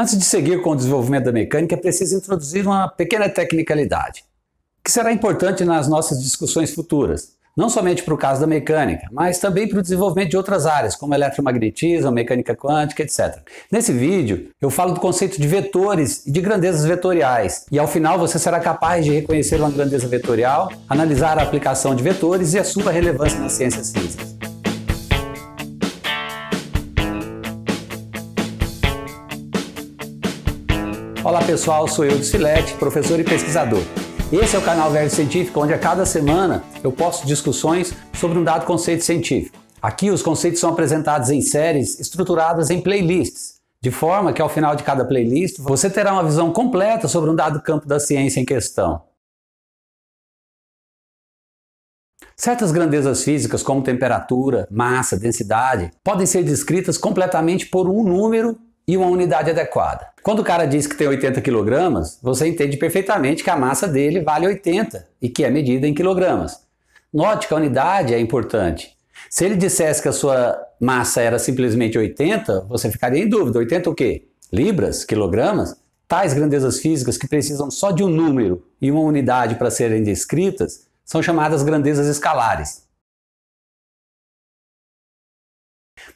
Antes de seguir com o desenvolvimento da mecânica, é preciso introduzir uma pequena tecnicalidade, que será importante nas nossas discussões futuras, não somente para o caso da mecânica, mas também para o desenvolvimento de outras áreas, como eletromagnetismo, mecânica quântica, etc. Nesse vídeo, eu falo do conceito de vetores e de grandezas vetoriais, e ao final você será capaz de reconhecer uma grandeza vetorial, analisar a aplicação de vetores e a sua relevância nas ciências físicas. Olá pessoal, sou eu de Silete, professor e pesquisador. Esse é o canal Verde Científico, onde a cada semana eu posto discussões sobre um dado conceito científico. Aqui os conceitos são apresentados em séries estruturadas em playlists, de forma que ao final de cada playlist você terá uma visão completa sobre um dado campo da ciência em questão. Certas grandezas físicas, como temperatura, massa, densidade, podem ser descritas completamente por um número e uma unidade adequada. Quando o cara diz que tem 80 quilogramas, você entende perfeitamente que a massa dele vale 80 e que é medida em quilogramas. Note que a unidade é importante. Se ele dissesse que a sua massa era simplesmente 80, você ficaria em dúvida. 80 o quê? Libras? Quilogramas? Tais grandezas físicas que precisam só de um número e uma unidade para serem descritas são chamadas grandezas escalares.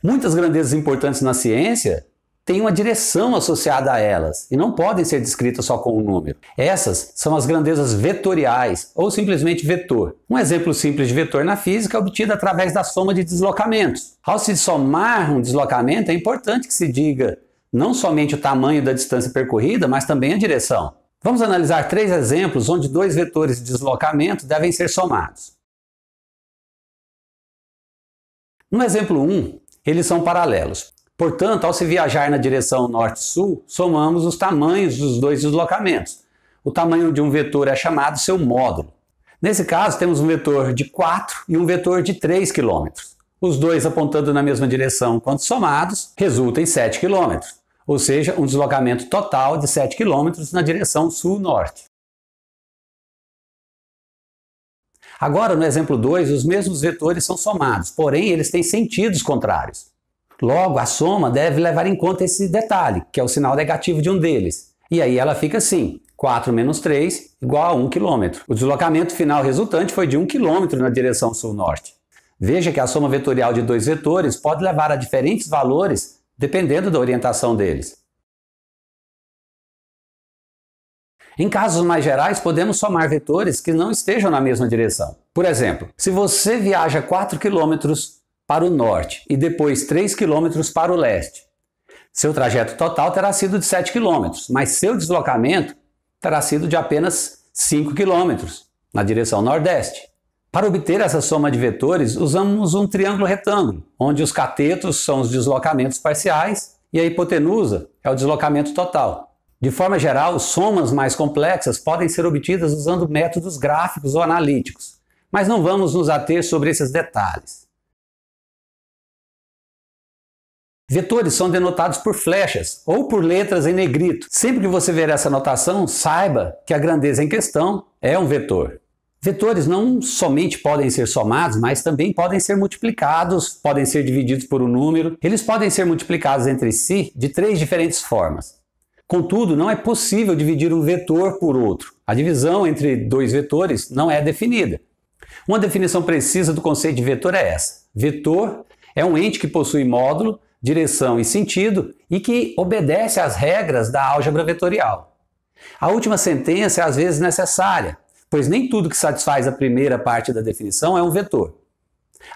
Muitas grandezas importantes na ciência têm uma direção associada a elas e não podem ser descritas só com um número. Essas são as grandezas vetoriais ou simplesmente vetor. Um exemplo simples de vetor na física é obtido através da soma de deslocamentos. Ao se somar um deslocamento, é importante que se diga não somente o tamanho da distância percorrida, mas também a direção. Vamos analisar três exemplos onde dois vetores de deslocamento devem ser somados. No exemplo 1, eles são paralelos. Portanto, ao se viajar na direção norte-sul, somamos os tamanhos dos dois deslocamentos. O tamanho de um vetor é chamado seu módulo. Nesse caso, temos um vetor de 4 e um vetor de 3 km. Os dois apontando na mesma direção, quando somados, resulta em 7 km, ou seja, um deslocamento total de 7 km na direção sul-norte. Agora, no exemplo 2, os mesmos vetores são somados, porém eles têm sentidos contrários. Logo, a soma deve levar em conta esse detalhe, que é o sinal negativo de um deles. E aí ela fica assim, 4 menos 3 igual a 1 km. O deslocamento final resultante foi de 1 km na direção sul-norte. Veja que a soma vetorial de dois vetores pode levar a diferentes valores dependendo da orientação deles. Em casos mais gerais, podemos somar vetores que não estejam na mesma direção. Por exemplo, se você viaja 4 km para o norte e depois 3 quilômetros para o leste. Seu trajeto total terá sido de 7 quilômetros, mas seu deslocamento terá sido de apenas 5 quilômetros na direção nordeste. Para obter essa soma de vetores, usamos um triângulo retângulo, onde os catetos são os deslocamentos parciais e a hipotenusa é o deslocamento total. De forma geral, somas mais complexas podem ser obtidas usando métodos gráficos ou analíticos, mas não vamos nos ater sobre esses detalhes. Vetores são denotados por flechas ou por letras em negrito. Sempre que você ver essa notação, saiba que a grandeza em questão é um vetor. Vetores não somente podem ser somados, mas também podem ser multiplicados, podem ser divididos por um número. Eles podem ser multiplicados entre si de três diferentes formas. Contudo, não é possível dividir um vetor por outro. A divisão entre dois vetores não é definida. Uma definição precisa do conceito de vetor é essa: vetor é um ente que possui módulo direção e sentido e que obedece às regras da álgebra vetorial. A última sentença é às vezes necessária, pois nem tudo que satisfaz a primeira parte da definição é um vetor.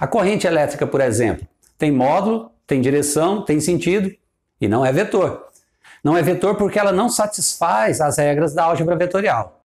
A corrente elétrica, por exemplo, tem módulo, tem direção, tem sentido e não é vetor. Não é vetor porque ela não satisfaz as regras da álgebra vetorial.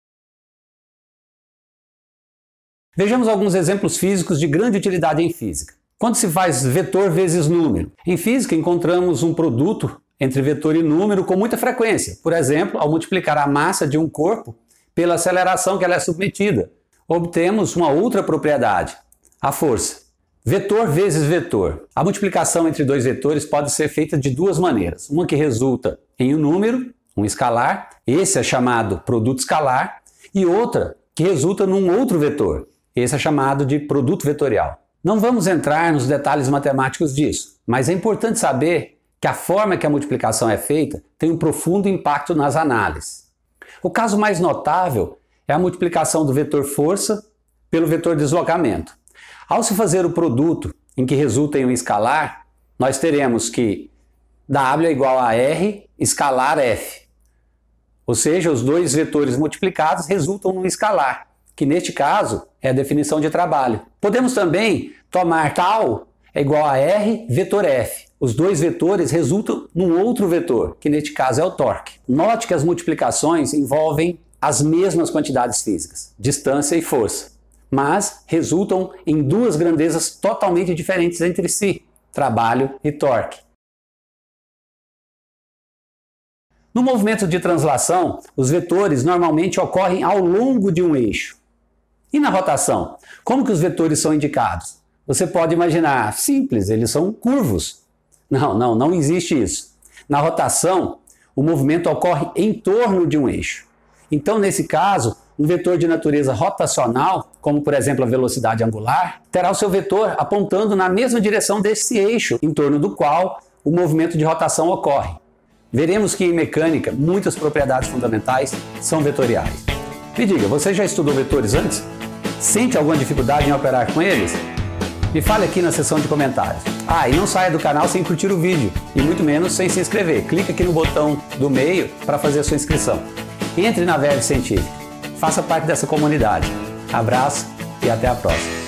Vejamos alguns exemplos físicos de grande utilidade em física. Quando se faz vetor vezes número? Em física, encontramos um produto entre vetor e número com muita frequência. Por exemplo, ao multiplicar a massa de um corpo pela aceleração que ela é submetida, obtemos uma outra propriedade, a força. Vetor vezes vetor. A multiplicação entre dois vetores pode ser feita de duas maneiras. Uma que resulta em um número, um escalar, esse é chamado produto escalar, e outra que resulta num outro vetor, esse é chamado de produto vetorial. Não vamos entrar nos detalhes matemáticos disso, mas é importante saber que a forma que a multiplicação é feita tem um profundo impacto nas análises. O caso mais notável é a multiplicação do vetor força pelo vetor deslocamento. Ao se fazer o produto em que resulta em um escalar, nós teremos que W é igual a R escalar F. Ou seja, os dois vetores multiplicados resultam num escalar que neste caso é a definição de trabalho. Podemos também tomar tal é igual a R vetor F. Os dois vetores resultam num outro vetor, que neste caso é o torque. Note que as multiplicações envolvem as mesmas quantidades físicas, distância e força, mas resultam em duas grandezas totalmente diferentes entre si, trabalho e torque. No movimento de translação, os vetores normalmente ocorrem ao longo de um eixo. E na rotação? Como que os vetores são indicados? Você pode imaginar, simples, eles são curvos. Não, não, não existe isso. Na rotação, o movimento ocorre em torno de um eixo. Então, nesse caso, um vetor de natureza rotacional, como por exemplo a velocidade angular, terá o seu vetor apontando na mesma direção desse eixo em torno do qual o movimento de rotação ocorre. Veremos que em mecânica muitas propriedades fundamentais são vetoriais. Me diga, você já estudou vetores antes? Sente alguma dificuldade em operar com eles? Me fale aqui na seção de comentários. Ah, e não saia do canal sem curtir o vídeo e muito menos sem se inscrever. Clique aqui no botão do meio para fazer a sua inscrição. Entre na Verve Científica. Faça parte dessa comunidade. Abraço e até a próxima.